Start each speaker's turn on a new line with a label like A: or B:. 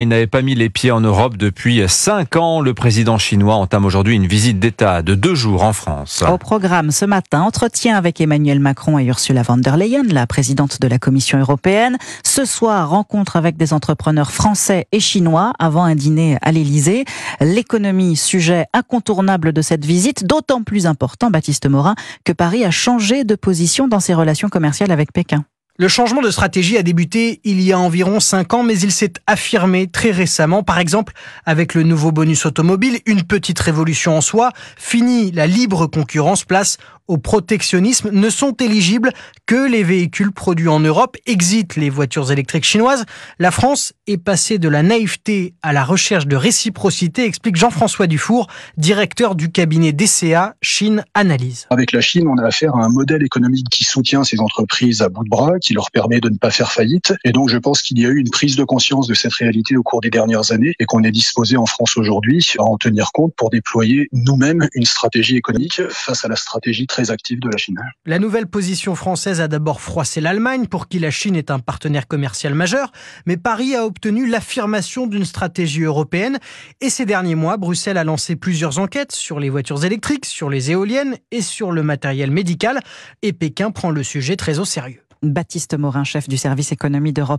A: Il n'avait pas mis les pieds en Europe depuis cinq ans. Le président chinois entame aujourd'hui une visite d'État de deux jours en France. Au
B: programme ce matin, entretien avec Emmanuel Macron et Ursula von der Leyen, la présidente de la Commission européenne. Ce soir, rencontre avec des entrepreneurs français et chinois avant un dîner à l'Élysée. L'économie, sujet incontournable de cette visite, d'autant plus important, Baptiste Morin, que Paris a changé de position dans ses relations commerciales avec Pékin.
C: Le changement de stratégie a débuté il y a environ 5 ans, mais il s'est affirmé très récemment, par exemple avec le nouveau bonus automobile, une petite révolution en soi, fini la libre concurrence, place au protectionnisme ne sont éligibles que les véhicules produits en Europe. Exit les voitures électriques chinoises. La France est passée de la naïveté à la recherche de réciprocité, explique Jean-François Dufour, directeur du cabinet
A: DCA Chine Analyse. Avec la Chine, on a affaire à un modèle économique qui soutient ces entreprises à bout de bras, qui leur permet de ne pas faire faillite. Et donc, je pense qu'il y a eu une prise de conscience de cette réalité au cours des dernières années et qu'on est disposé en France aujourd'hui à en tenir compte pour déployer nous-mêmes une stratégie économique face à la stratégie très de la Chine.
C: La nouvelle position française a d'abord froissé l'Allemagne, pour qui la Chine est un partenaire commercial majeur, mais Paris a obtenu l'affirmation d'une stratégie européenne. Et ces derniers mois, Bruxelles a lancé plusieurs enquêtes sur les voitures électriques, sur les éoliennes et sur le matériel médical. Et Pékin prend le sujet très au sérieux. Baptiste Morin, chef du service économie d'Europe